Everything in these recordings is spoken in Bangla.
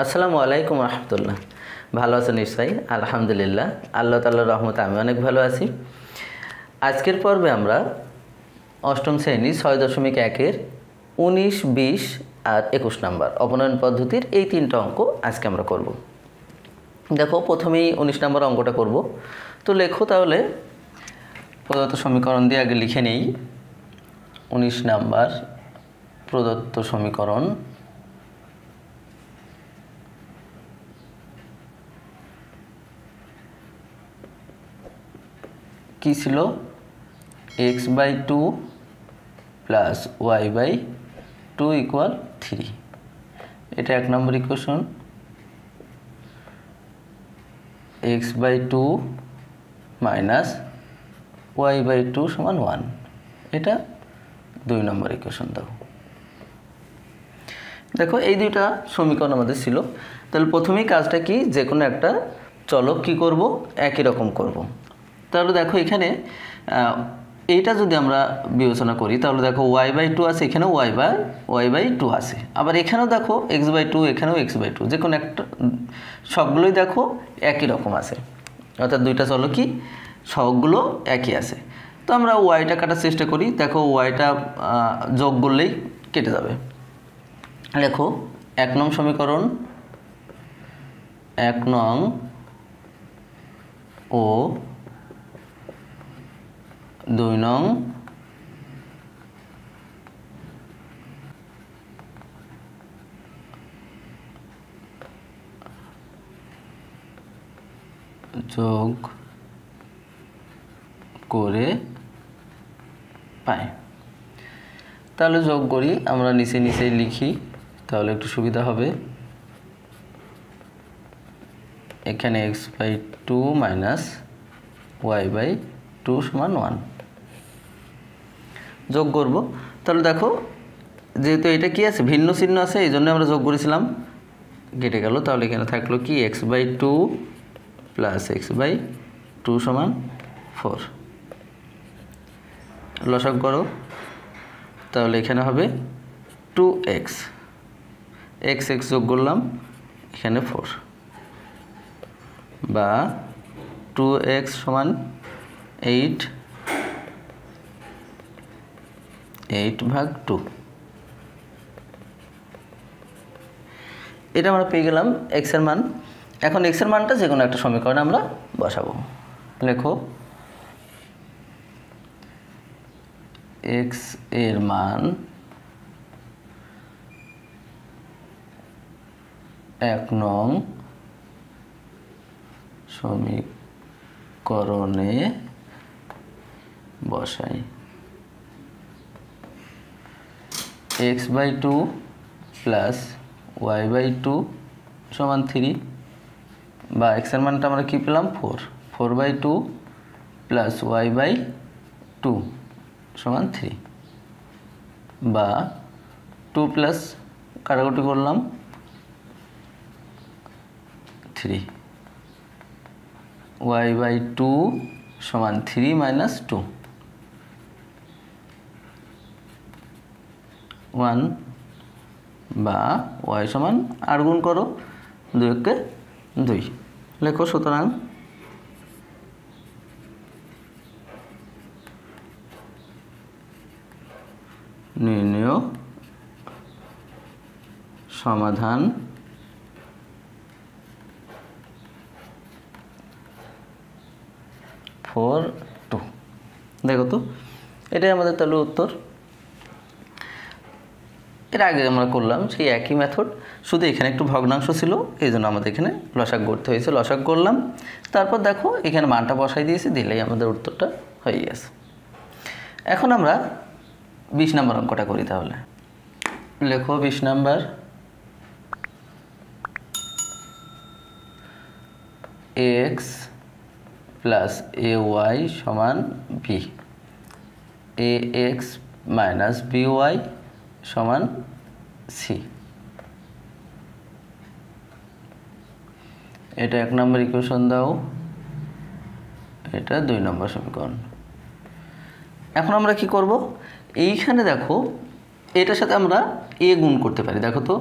আসসালামু আলাইকুম রহমতুল্লাহ ভালো আছো নিশ্চয়ই আলহামদুলিল্লাহ আল্লাহ তাল্লাহ রহমত আমি অনেক ভালো আছি আজকের পর্বে আমরা অষ্টম শ্রেণী ছয় দশমিক একের উনিশ বিশ আর একুশ নাম্বার অপনয়ন পদ্ধতির এই তিনটা অঙ্ক আজকে আমরা করব দেখো প্রথমেই উনিশ নাম্বার অঙ্কটা করব তো লেখো তাহলে প্রদত্ত সমীকরণ দিয়ে আগে লিখে নেই উনিশ নাম্বার প্রদত্ত সমীকরণ কী ছিল X by two plus Y by two equal three এটা এক নম্বর equation X by two minus Y by two সমান ওয়ান এটা দুই নম্বর ইকুয়েশন দেখো দেখো এই দুইটা সমীকরণ আমাদের ছিল তাহলে প্রথমেই কাজটা কি যে কোনো একটা চলক কি করব একই রকম করব তাহলে দেখো এখানে এইটা যদি আমরা বিবেচনা করি তাহলে দেখো ওয়াই বাই টু আছে এখানেও Y by Y by two আছে আবার এখানেও দেখো এক্স বাই টু এখানেও এক্স বাই টু যে কোনো একটা সবগুলোই দেখো একই রকম আছে অর্থাৎ দুইটা চলো কি সবগুলো একই আছে তো আমরা ওয়াইটা কাটার চেষ্টা করি দেখো ওয়াইটা যোগ করলেই কেটে যাবে দেখো এক নং সমীকরণ এক নং ও দুই নং যোগ করে পাই তাহলে যোগ করি আমরা নিচে নিচে লিখি তাহলে একটু সুবিধা হবে এখানে X by two minus Y by two সমান ওয়ান যোগ করব তাহলে দেখো যেহেতু এটা কি আছে ভিন্ন চিহ্ন আছে এই জন্য আমরা যোগ করেছিলাম কেটে গেল তাহলে এখানে থাকলো কি X by two plus X by two সমান ফোর লসক করো তাহলে এখানে হবে টু এক্স এক্স এক্স যোগ করলাম এখানে ফোর বা টু এক্স সমান এইট এইট ভাগ টু এটা আমরা পেয়ে গেলাম এক্সের মান এখন এক্সের মানটা যে কোনো একটা সমীকরণে আমরা বসাবো লেখো এক্স এর মান এক নং সমীকরণে বসাই x by two plus Y by two সমান থ্রি বা এক্সের মানটা আমরা কী পেলাম four four by two plus Y by two সমান থ্রি বা টু প্লাস কাটাকুটি করলাম থ্রি ওয়াই বাই টু সমান থ্রি মাইনাস টু ওয়ান বা ওয়াই সমান আর গুণ করো দুই একে দুই লেখো সুতরাং নির্ণয় সমাধান ফোর টু দেখো তো এটাই আমাদের তাহলে উত্তর এর আগে আমরা করলাম সেই একই মেথড শুধু এখানে একটু ভগ্নাংশ ছিল এই জন্য আমাদের এখানে লসাক করতে হয়েছে লসাক করলাম তারপর দেখো এখানে মানটা বসাই দিয়েছি দিলেই আমাদের উত্তরটা হয়ে গেছে এখন আমরা বিশ নম্বর অঙ্কটা করি তাহলে লেখো বিশ নম্বর এক্স প্লাস এ ওয়াই সমান B A X minus B Y সমান সি এটা এক নম্বর ইকুয়েশন দাও এটা দুই নম্বর সমীকরণ এখন আমরা কি করব এইখানে দেখো এটার সাথে আমরা এ গুণ করতে পারি দেখো তো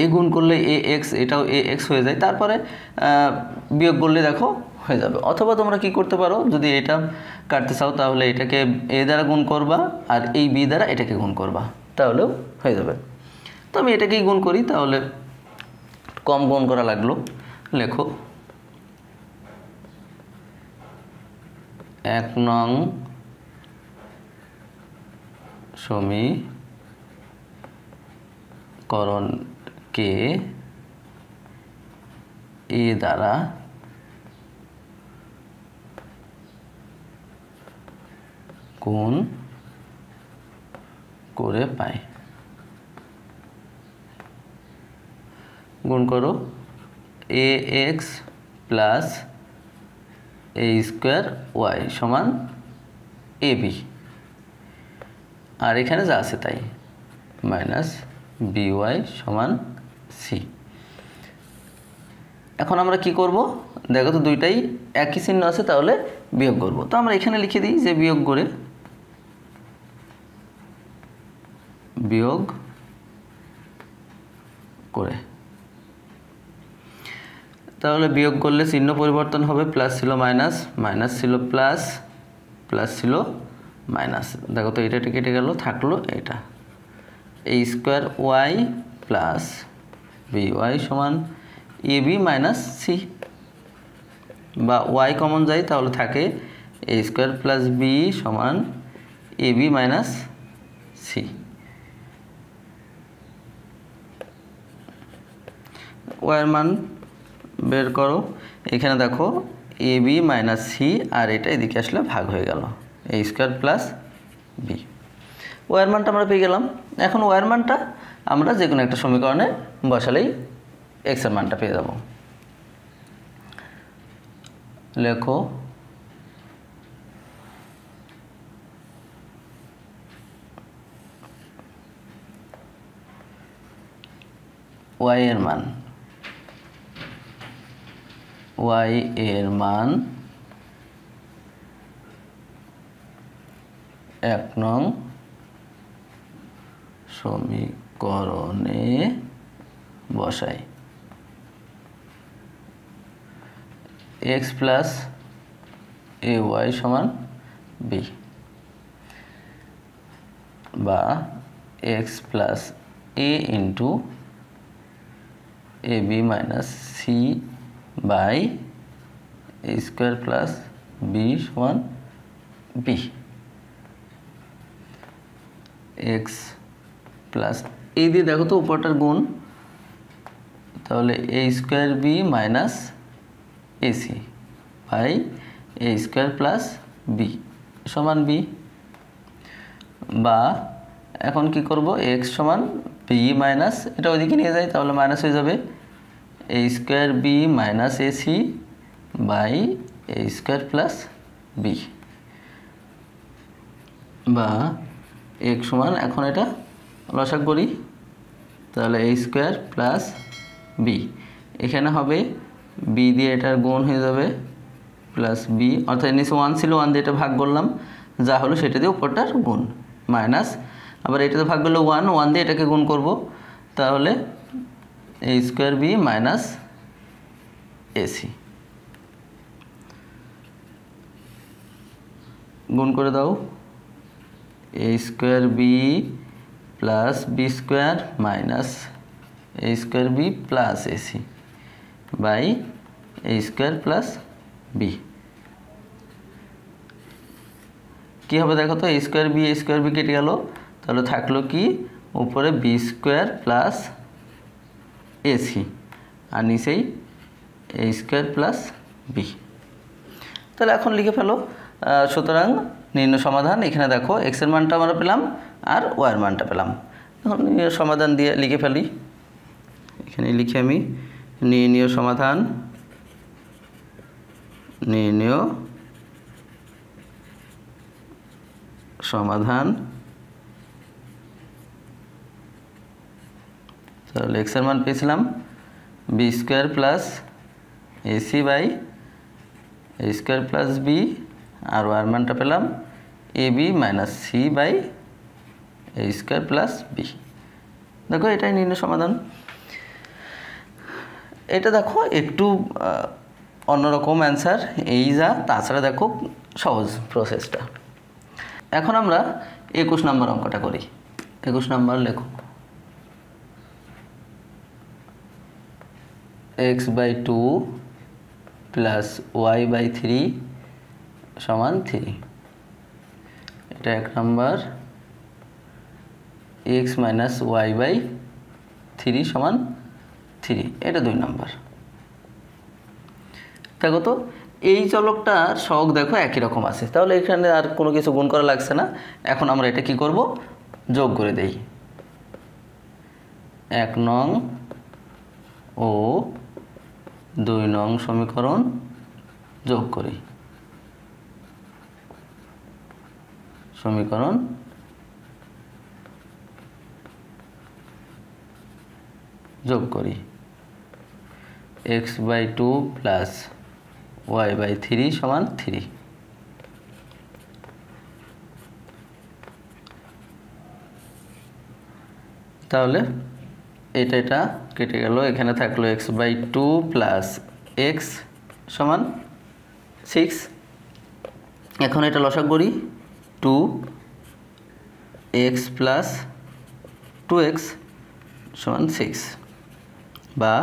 এ গুণ করলে এ এক্স এটাও এ এক্স হয়ে যায় তারপরে বিয়োগ করলে দেখো হয়ে যাবে অথবা তোমরা কি করতে পারো যদি এটা কাটতে চাও তাহলে এটাকে এ দ্বারা গুণ করবা আর এই বি দ্বারা এটাকে গুণ করবা তাহলেও হয়ে যাবে তো আমি এটাকেই গুণ করি তাহলে কম গুণ করা লাগলো লেখো এক নং সমীকরণকে এ দ্বারা গুণ করে পাই গুণ করো a x plus a square y সমান এ বি আর এখানে যা আছে তাই মাইনাস বি ওয়াই সমান সি এখন আমরা কি করব দেখো তো দুইটাই একই চিহ্ন আছে তাহলে বিয়োগ করব তো আমরা এখানে লিখে দিই যে বিয়োগ করে বিয়োগ করে তাহলে বিয়োগ করলে চিহ্ন পরিবর্তন হবে প্লাস ছিল মাইনাস মাইনাস ছিল প্লাস প্লাস ছিল মাইনাস দেখো তো এটা কেটে গেল থাকলো এটা এই square y plus b Y সমান এ বি মাইনাস সি বা ওয়াই কমন যায় তাহলে থাকে এ স্কোয়ার প্লাস বি সমান এ বি মাইনাস সি ওয়ার মান বের করো এখানে দেখো এ বি মাইনাস সি আর এটা এদিকে আসলে ভাগ হয়ে গেল এ স্কোয়ার প্লাস বি ওয়ার মানটা আমরা পেয়ে গেলাম এখন ওয়ার মানটা আমরা যে কোনো একটা সমীকরণে বসালেই এক্সের মানটা পেয়ে যাব লেখো ওয়াই এর মান ওয়াই এর মান এক নং সমীকরণে বসাই এক্স প্লাস এ ওয়াই সমান বি বা x plus a into a b minus c by a square plus b সমান বি এক্স প্লাস এই দিয়ে দেখো তো উপরটার গুণ তাহলে a square b minus ac by a square plus b সমান বি বা এখন কি করব এক্স সমান বি মাইনাস এটা ওইদিকে নিয়ে যাই তাহলে মাইনাস হয়ে যাবে a square b minus ac by a square plus b বা এক সমান এখন এটা লসাগ করি তাহলে এ স্কোয়ার প্লাস বি এখানে হবে বি দিয়ে এটার গুণ হয়ে যাবে প্লাস বি অর্থাৎ নিচে ওয়ান ছিল ওয়ান দিয়ে এটা ভাগ করলাম যা হলো সেটা দিয়ে উপরটার গুণ মাইনাস আবার এটাতে ভাগ করলে ওয়ান ওয়ান দিয়ে এটাকে গুণ করব তাহলে a square b minus a c গুণ করে দাও a square b plus b square minus a square b plus ac by a square plus b কী হবে দেখো তো a square b a square b কেটে গেল তাহলে থাকলো কি উপরে বি স্কোয়ার প্লাস এসি আর নিচেই এ স্কোয়ার প্লাস বি তাহলে এখন লিখে ফেলো সুতরাং নিম্ন সমাধান এখানে দেখো এক্সের মানটা আমরা পেলাম আর ওয়ার মানটা পেলাম এখন সমাধান দিয়ে লিখে ফেলি এখানে লিখে আমি নির্ণীয় সমাধান নির্ণীয় সমাধান তাহলে এক্সের মান পেয়েছিলাম b square plus ac by a square plus b আর ওয়ার মানটা পেলাম a b minus c by a square plus b দেখো এটাই নিম্ন সমাধান এটা দেখো একটু অন্যরকম অ্যান্সার এই যা তাছাড়া দেখো সহজ প্রসেসটা এখন আমরা একুশ নম্বর অঙ্কটা করি একুশ নম্বর লেখো x by two plus Y by three সমান থ্রি এটা এক নম্বর x minus Y by three সমান থ্রি এটা দুই নম্বর দেখো তো এই চলকটার সহগ দেখো একই রকম আছে তাহলে এখানে আর কোনো কিছু গুণ করা লাগছে না এখন আমরা এটা কি করব যোগ করে দেই এক নং ও দুই নং সমীকরণ যোগ করি সমীকরণ যোগ করি x by two plus Y by three সমান থ্রি তাহলে এটা এটা কেটে গেল এখানে থাকলো x by two plus x সমান সিক্স এখন এটা লসা করি two x plus two x সমান সিক্স বা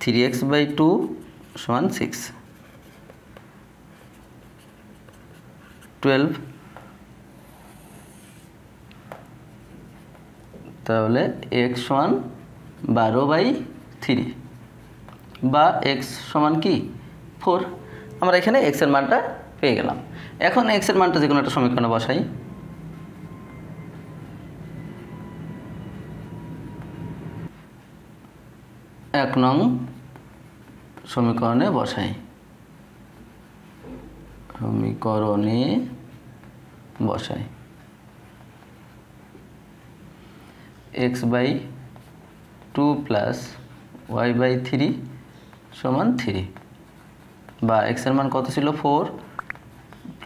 থ্রি এক্স বাই টু সমান সিক্স টুয়েলভ তাহলে এক্স সমান বারো বাই থ্রি বা এক্স সমান কি ফোর আমরা এখানে এক্সের মানটা পেয়ে গেলাম এখন এক্সের মানটা যে কোনো একটা সমীকরণে বসাই এক নং সমীকরণে বসাই সমীকরণে বসাই x by two plus Y by three সমান থ্রি বা এক্সের মান কত ছিল four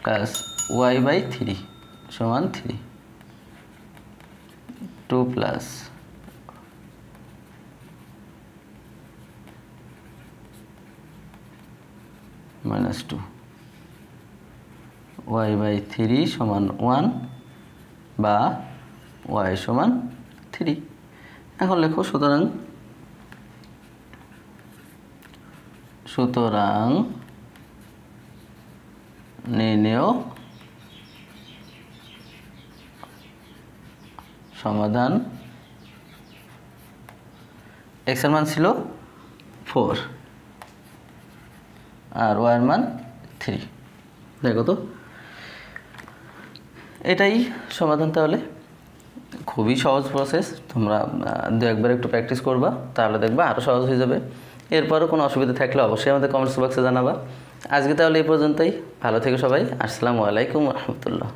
plus Y by three সমান three two plus minus two y by three সমান ওয়ান বা ওয়াই সমান থ্রি এখন লেখো সুতরাং সুতরাং নির্ণেয় সমাধান এক্সের মান ছিল ফোর আর ওয়ার মান থ্রি দেখো তো এটাই সমাধান তাহলে খুবই সহজ প্রসেস তোমরা দু একবার একটু প্র্যাকটিস করবা তাহলে দেখবা আরও সহজ হয়ে যাবে এরপরও কোনো অসুবিধা থাকলে অবশ্যই আমাদের কমেন্টস বক্সে জানাবা আজকে তাহলে এই পর্যন্তই ভালো থেকো সবাই আসসালামু আলাইকুম রহমতুল্লাহ